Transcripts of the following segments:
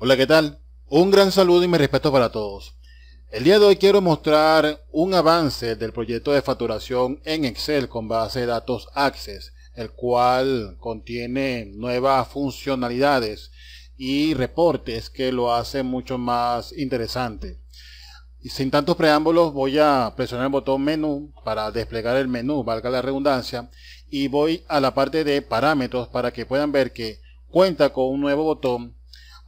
Hola, ¿qué tal? Un gran saludo y mi respeto para todos. El día de hoy quiero mostrar un avance del proyecto de facturación en Excel con base de datos Access, el cual contiene nuevas funcionalidades y reportes que lo hacen mucho más interesante. Y sin tantos preámbulos voy a presionar el botón menú para desplegar el menú, valga la redundancia, y voy a la parte de parámetros para que puedan ver que cuenta con un nuevo botón.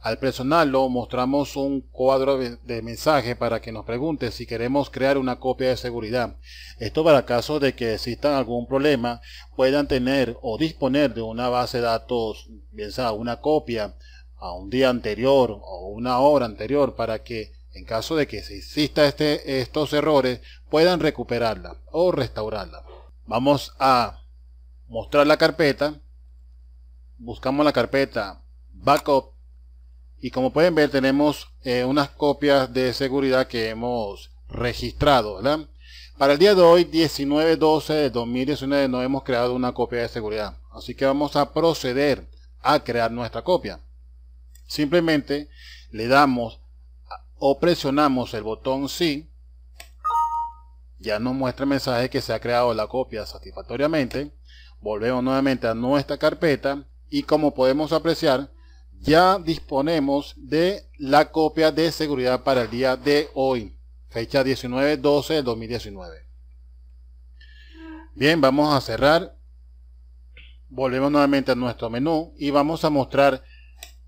Al presionarlo mostramos un cuadro de mensaje para que nos pregunte si queremos crear una copia de seguridad. Esto para caso de que exista algún problema puedan tener o disponer de una base de datos, bien sea una copia a un día anterior o una hora anterior para que en caso de que se exista este, estos errores, puedan recuperarla o restaurarla. Vamos a mostrar la carpeta. Buscamos la carpeta Backup. Y como pueden ver, tenemos eh, unas copias de seguridad que hemos registrado. Para el día de hoy, 19-12 de 2019, no hemos creado una copia de seguridad. Así que vamos a proceder a crear nuestra copia. Simplemente le damos o presionamos el botón sí, ya nos muestra el mensaje que se ha creado la copia satisfactoriamente. Volvemos nuevamente a nuestra carpeta y como podemos apreciar, ya disponemos de la copia de seguridad para el día de hoy, fecha 19-12 de 2019. Bien, vamos a cerrar. Volvemos nuevamente a nuestro menú y vamos a mostrar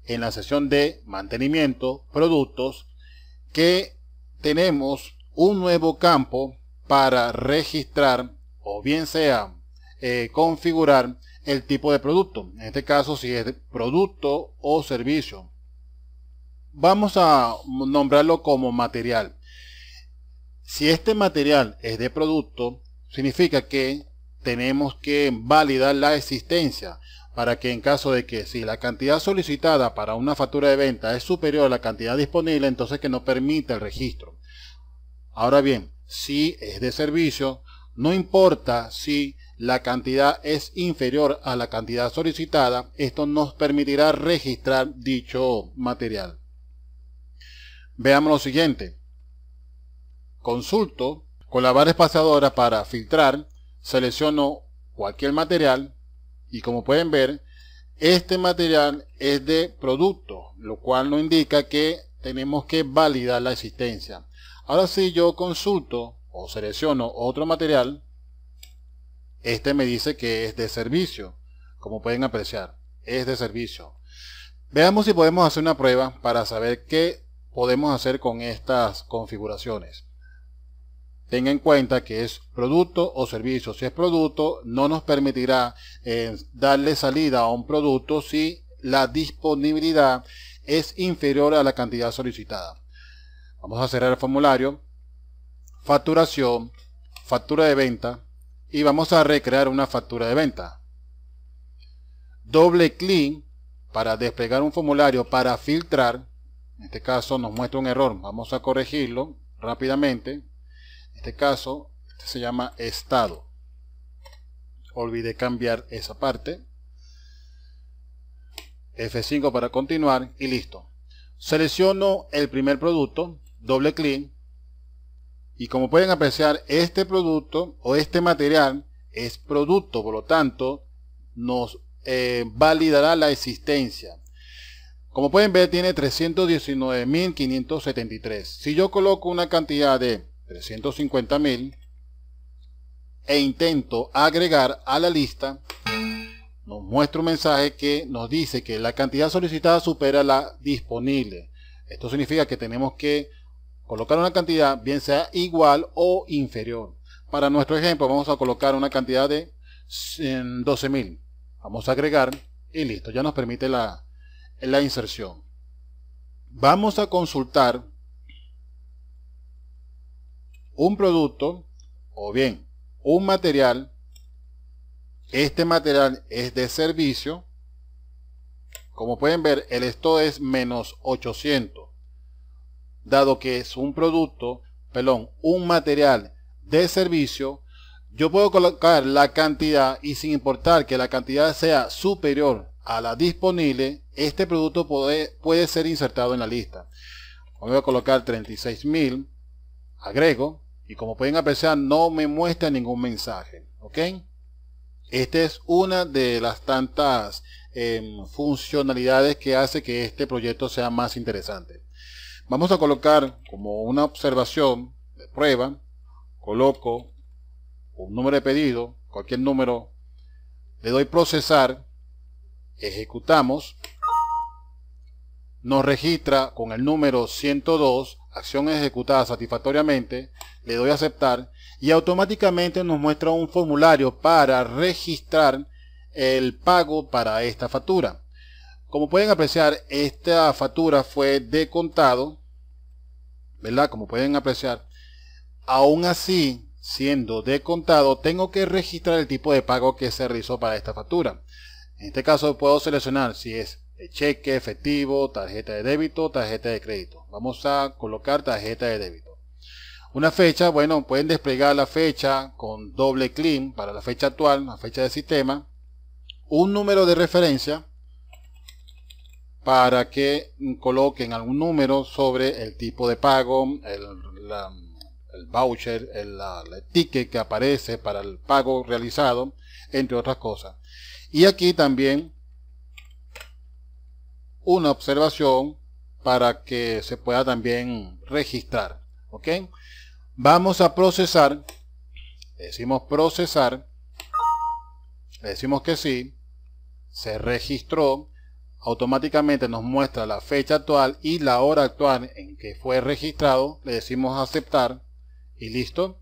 en la sesión de mantenimiento, productos, que tenemos un nuevo campo para registrar o bien sea eh, configurar el tipo de producto. En este caso si es producto o servicio. Vamos a nombrarlo como material. Si este material es de producto, significa que tenemos que validar la existencia para que en caso de que si la cantidad solicitada para una factura de venta es superior a la cantidad disponible, entonces que no permita el registro. Ahora bien, si es de servicio, no importa si la cantidad es inferior a la cantidad solicitada, esto nos permitirá registrar dicho material. Veamos lo siguiente. Consulto con la barra espaciadora para filtrar, selecciono cualquier material, y como pueden ver, este material es de producto, lo cual nos indica que tenemos que validar la existencia. Ahora si yo consulto o selecciono otro material, este me dice que es de servicio, como pueden apreciar, es de servicio. Veamos si podemos hacer una prueba para saber qué podemos hacer con estas configuraciones. Tenga en cuenta que es producto o servicio. Si es producto, no nos permitirá eh, darle salida a un producto si la disponibilidad es inferior a la cantidad solicitada. Vamos a cerrar el formulario. Facturación, factura de venta y vamos a recrear una factura de venta. Doble clic para desplegar un formulario para filtrar. En este caso nos muestra un error. Vamos a corregirlo rápidamente este caso se llama estado. Olvidé cambiar esa parte. F5 para continuar y listo. Selecciono el primer producto, doble clic y como pueden apreciar este producto o este material es producto, por lo tanto nos eh, validará la existencia. Como pueden ver tiene 319.573. Si yo coloco una cantidad de mil e intento agregar a la lista, nos muestra un mensaje que nos dice que la cantidad solicitada supera la disponible. Esto significa que tenemos que colocar una cantidad, bien sea igual o inferior. Para nuestro ejemplo vamos a colocar una cantidad de 12.000. Vamos a agregar y listo, ya nos permite la, la inserción. Vamos a consultar un producto o bien un material, este material es de servicio, como pueden ver el esto es menos 800, dado que es un producto, perdón, un material de servicio, yo puedo colocar la cantidad y sin importar que la cantidad sea superior a la disponible, este producto puede, puede ser insertado en la lista. Voy a colocar 36.000, agrego, y como pueden apreciar, no me muestra ningún mensaje. ¿Ok? Esta es una de las tantas em, funcionalidades que hace que este proyecto sea más interesante. Vamos a colocar como una observación de prueba, coloco un número de pedido, cualquier número, le doy procesar, ejecutamos, nos registra con el número 102, acción ejecutada satisfactoriamente, le doy a aceptar y automáticamente nos muestra un formulario para registrar el pago para esta factura. Como pueden apreciar, esta factura fue de contado, ¿verdad? Como pueden apreciar, aún así, siendo de contado, tengo que registrar el tipo de pago que se realizó para esta factura. En este caso puedo seleccionar si es cheque, efectivo, tarjeta de débito, tarjeta de crédito. Vamos a colocar tarjeta de débito. Una fecha, bueno, pueden desplegar la fecha con doble clic para la fecha actual, la fecha de sistema. Un número de referencia para que coloquen algún número sobre el tipo de pago, el, voucher, el, la, el, ticket que aparece para el pago realizado, entre otras cosas. Y aquí también una observación para que se pueda también registrar. ¿ok? Vamos a procesar. Le decimos procesar. Le decimos que sí. Se registró. Automáticamente nos muestra la fecha actual y la hora actual en que fue registrado. Le decimos aceptar. Y listo.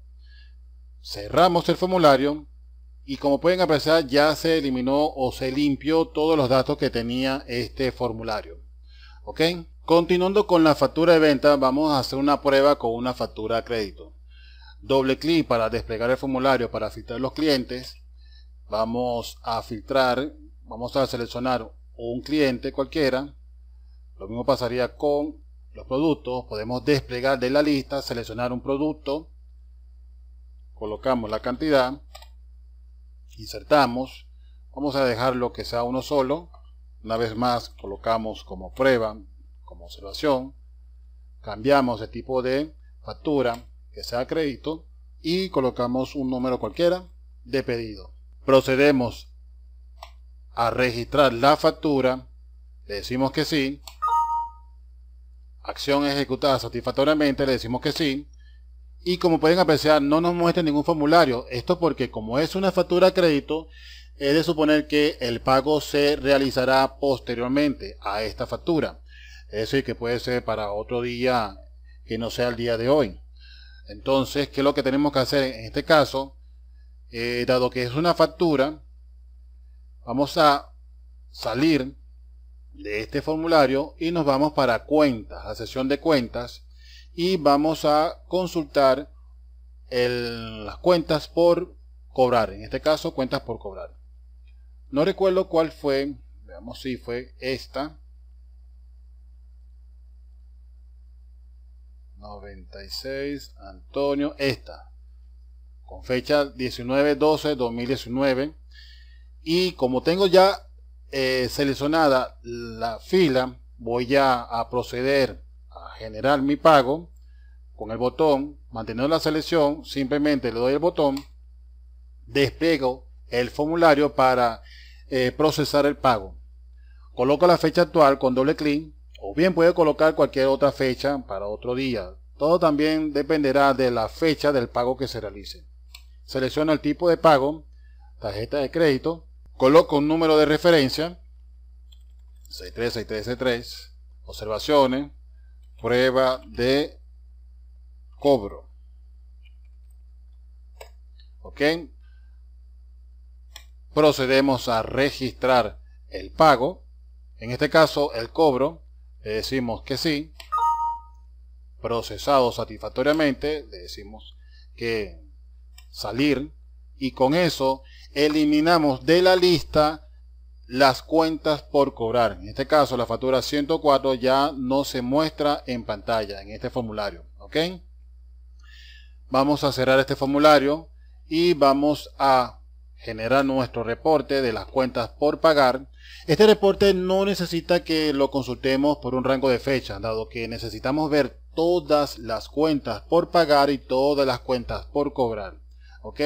Cerramos el formulario. Y como pueden apreciar ya se eliminó o se limpió todos los datos que tenía este formulario. ¿Ok? Continuando con la factura de venta, vamos a hacer una prueba con una factura a crédito. Doble clic para desplegar el formulario para filtrar los clientes. Vamos a filtrar, vamos a seleccionar un cliente cualquiera. Lo mismo pasaría con los productos. Podemos desplegar de la lista, seleccionar un producto. Colocamos la cantidad. Insertamos. Vamos a dejarlo que sea uno solo. Una vez más colocamos como prueba como observación, cambiamos el tipo de factura, que sea crédito, y colocamos un número cualquiera de pedido. Procedemos a registrar la factura, le decimos que sí, acción ejecutada satisfactoriamente, le decimos que sí, y como pueden apreciar no nos muestra ningún formulario, esto porque como es una factura crédito, es de suponer que el pago se realizará posteriormente a esta factura. Es decir, que puede ser para otro día que no sea el día de hoy. Entonces, ¿qué es lo que tenemos que hacer en este caso? Eh, dado que es una factura, vamos a salir de este formulario y nos vamos para cuentas, la sesión de cuentas, y vamos a consultar las cuentas por cobrar, en este caso cuentas por cobrar. No recuerdo cuál fue, veamos si fue esta, 96, Antonio, esta, con fecha 19-12-2019. Y como tengo ya eh, seleccionada la fila, voy ya a proceder a generar mi pago con el botón, manteniendo la selección, simplemente le doy el botón, despego el formulario para eh, procesar el pago. Coloco la fecha actual con doble clic o bien puede colocar cualquier otra fecha para otro día. Todo también dependerá de la fecha del pago que se realice. Selecciona el tipo de pago, tarjeta de crédito, coloco un número de referencia, 636363, observaciones, prueba de cobro. ¿Ok? Procedemos a registrar el pago, en este caso el cobro, le eh, decimos que sí. Procesado satisfactoriamente, le decimos que salir. Y con eso eliminamos de la lista las cuentas por cobrar. En este caso, la factura 104 ya no se muestra en pantalla, en este formulario. ¿Ok? Vamos a cerrar este formulario y vamos a generar nuestro reporte de las cuentas por pagar, este reporte no necesita que lo consultemos por un rango de fecha, dado que necesitamos ver todas las cuentas por pagar y todas las cuentas por cobrar. ¿Ok?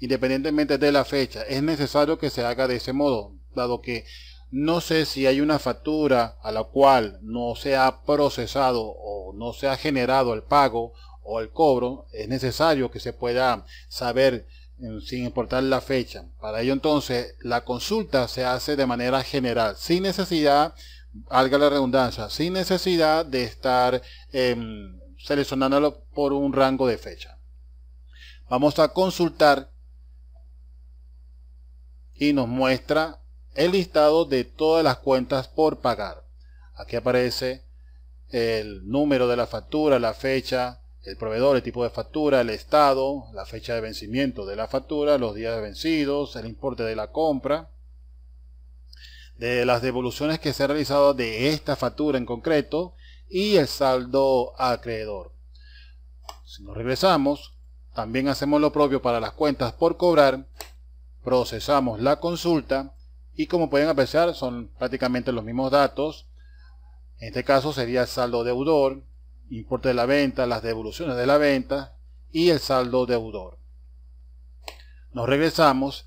Independientemente de la fecha, es necesario que se haga de ese modo, dado que no sé si hay una factura a la cual no se ha procesado o no se ha generado el pago o el cobro, es necesario que se pueda saber sin importar la fecha. Para ello entonces la consulta se hace de manera general, sin necesidad, valga la redundancia, sin necesidad de estar eh, seleccionándolo por un rango de fecha. Vamos a consultar y nos muestra el listado de todas las cuentas por pagar. Aquí aparece el número de la factura, la fecha, el proveedor, el tipo de factura, el estado, la fecha de vencimiento de la factura, los días vencidos, el importe de la compra, de las devoluciones que se han realizado de esta factura en concreto y el saldo acreedor. Si nos regresamos, también hacemos lo propio para las cuentas por cobrar, procesamos la consulta y como pueden apreciar son prácticamente los mismos datos. En este caso sería el saldo deudor, importe de la venta, las devoluciones de la venta y el saldo deudor. Nos regresamos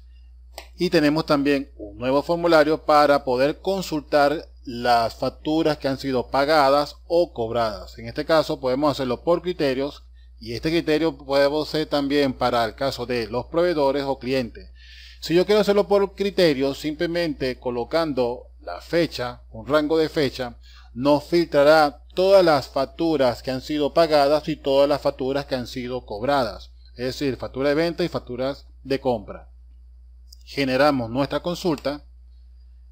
y tenemos también un nuevo formulario para poder consultar las facturas que han sido pagadas o cobradas. En este caso podemos hacerlo por criterios y este criterio puede ser también para el caso de los proveedores o clientes. Si yo quiero hacerlo por criterios, simplemente colocando la fecha, un rango de fecha, nos filtrará todas las facturas que han sido pagadas y todas las facturas que han sido cobradas. Es decir, factura de venta y facturas de compra. Generamos nuestra consulta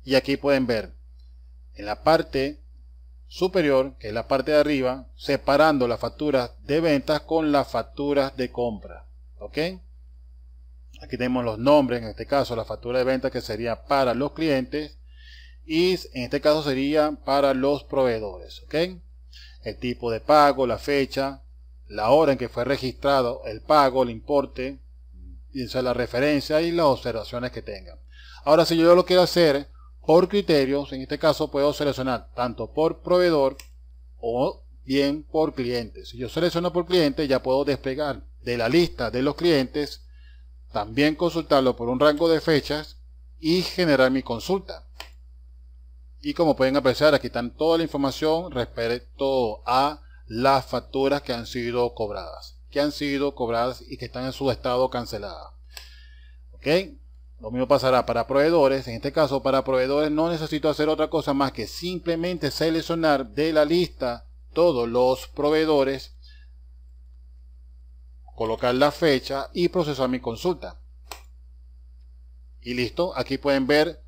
y aquí pueden ver en la parte superior, que es la parte de arriba, separando las facturas de ventas con las facturas de compra. ¿Ok? Aquí tenemos los nombres, en este caso la factura de venta que sería para los clientes y en este caso sería para los proveedores. ¿Ok? el tipo de pago, la fecha, la hora en que fue registrado el pago, el importe, y la referencia y las observaciones que tengan. Ahora, si yo lo quiero hacer por criterios, en este caso puedo seleccionar tanto por proveedor o bien por cliente. Si yo selecciono por cliente, ya puedo desplegar de la lista de los clientes, también consultarlo por un rango de fechas y generar mi consulta. Y como pueden apreciar, aquí están toda la información respecto a las facturas que han sido cobradas. Que han sido cobradas y que están en su estado cancelada. ¿Ok? Lo mismo pasará para proveedores. En este caso, para proveedores no necesito hacer otra cosa más que simplemente seleccionar de la lista todos los proveedores, colocar la fecha y procesar mi consulta. Y listo, aquí pueden ver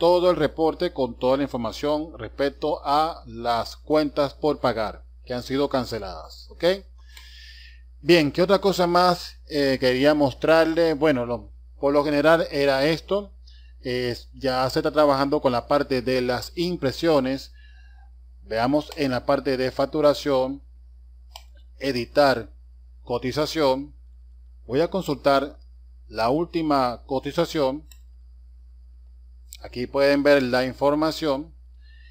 todo el reporte con toda la información respecto a las cuentas por pagar que han sido canceladas. ¿Ok? Bien, ¿qué otra cosa más eh, quería mostrarle? Bueno, por lo general era esto. ya se está trabajando con la parte de las impresiones. Veamos en la parte de facturación, editar cotización. Voy a consultar la última cotización Aquí pueden ver la información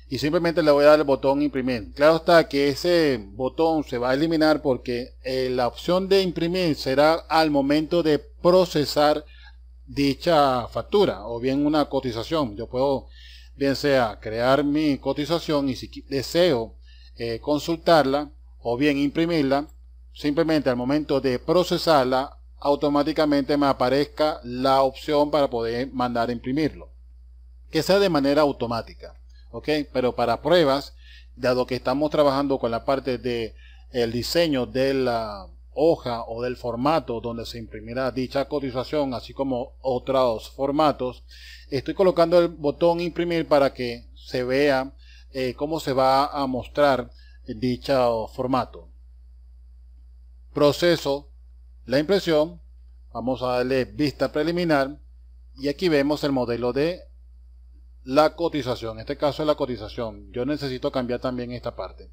y simplemente le voy a dar el botón imprimir. Claro está que ese botón se va a eliminar porque eh, la opción de imprimir será al momento de procesar dicha factura o bien una cotización. Yo puedo bien sea crear mi cotización y si deseo eh, consultarla o bien imprimirla, simplemente al momento de procesarla automáticamente me aparezca la opción para poder mandar a imprimirlo que sea de manera automática. ¿Ok? Pero para pruebas, dado que estamos trabajando con la parte de el diseño de la hoja o del formato donde se imprimirá dicha cotización, así como otros formatos, estoy colocando el botón imprimir para que se vea eh, cómo se va a mostrar dicho formato. Proceso la impresión, vamos a darle vista preliminar y aquí vemos el modelo de la cotización. En este caso es la cotización. Yo necesito cambiar también esta parte,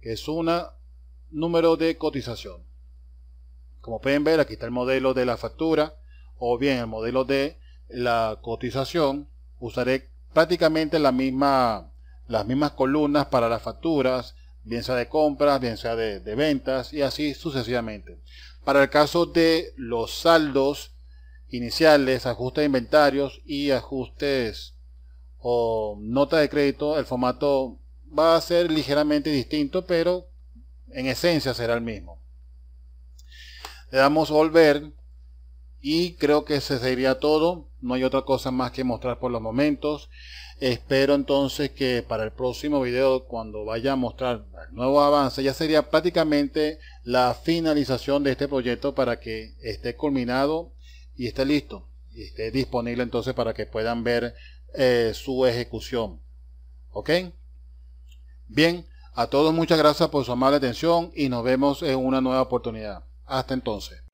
que es un número de cotización. Como pueden ver, aquí está el modelo de la factura o bien el modelo de la cotización. Usaré prácticamente la misma, las mismas columnas para las facturas, bien sea de compras, bien sea de, de ventas y así sucesivamente. Para el caso de los saldos iniciales, ajustes de inventarios y ajustes o nota de crédito, el formato va a ser ligeramente distinto, pero en esencia será el mismo. Le damos volver y creo que se sería todo. No hay otra cosa más que mostrar por los momentos. Espero entonces que para el próximo video, cuando vaya a mostrar el nuevo avance, ya sería prácticamente la finalización de este proyecto para que esté culminado y esté listo. Y esté disponible entonces para que puedan ver eh, su ejecución. ¿Ok? Bien, a todos muchas gracias por su amable atención y nos vemos en una nueva oportunidad. Hasta entonces.